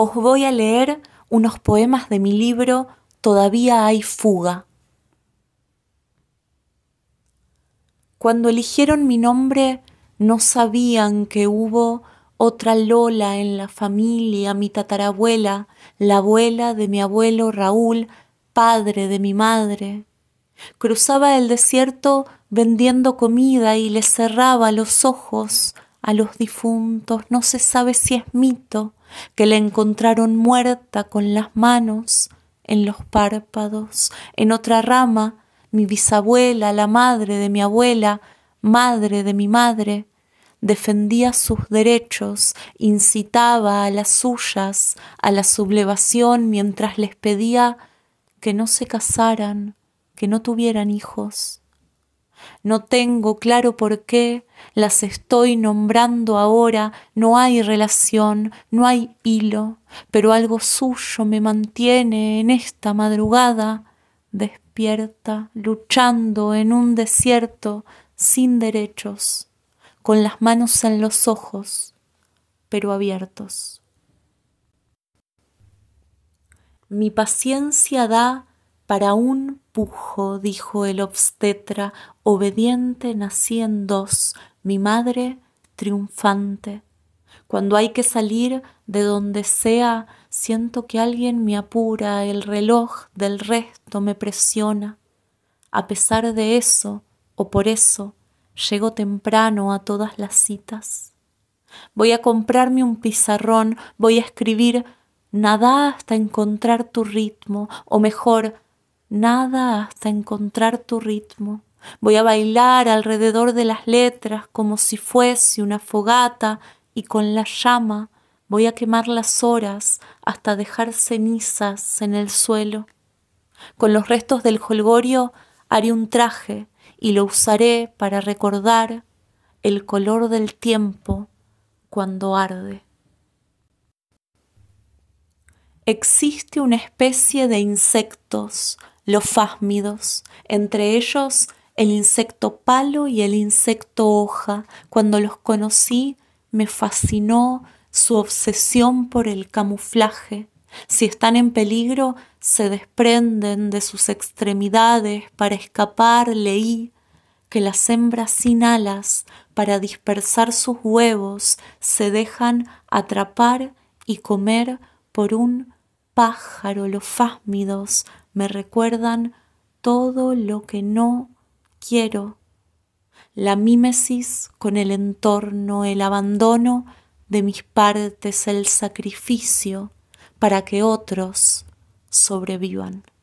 os voy a leer unos poemas de mi libro Todavía hay fuga. Cuando eligieron mi nombre, no sabían que hubo otra Lola en la familia, mi tatarabuela, la abuela de mi abuelo Raúl, padre de mi madre. Cruzaba el desierto vendiendo comida y le cerraba los ojos a los difuntos, no se sabe si es mito que la encontraron muerta con las manos en los párpados. En otra rama, mi bisabuela, la madre de mi abuela, madre de mi madre, defendía sus derechos, incitaba a las suyas, a la sublevación, mientras les pedía que no se casaran, que no tuvieran hijos. No tengo claro por qué las estoy nombrando ahora, no hay relación, no hay hilo, pero algo suyo me mantiene en esta madrugada despierta, luchando en un desierto sin derechos, con las manos en los ojos, pero abiertos. Mi paciencia da para un dijo el obstetra, obediente nací en dos, mi madre triunfante. Cuando hay que salir de donde sea, siento que alguien me apura, el reloj del resto me presiona. A pesar de eso, o por eso, llego temprano a todas las citas. Voy a comprarme un pizarrón, voy a escribir, nada hasta encontrar tu ritmo, o mejor, nada hasta encontrar tu ritmo. Voy a bailar alrededor de las letras como si fuese una fogata y con la llama voy a quemar las horas hasta dejar cenizas en el suelo. Con los restos del jolgorio haré un traje y lo usaré para recordar el color del tiempo cuando arde. Existe una especie de insectos los fásmidos, entre ellos el insecto palo y el insecto hoja. Cuando los conocí me fascinó su obsesión por el camuflaje. Si están en peligro, se desprenden de sus extremidades para escapar. Leí que las hembras sin alas, para dispersar sus huevos, se dejan atrapar y comer por un pájaro. Los fásmidos me recuerdan todo lo que no quiero. La mímesis con el entorno, el abandono de mis partes, el sacrificio para que otros sobrevivan.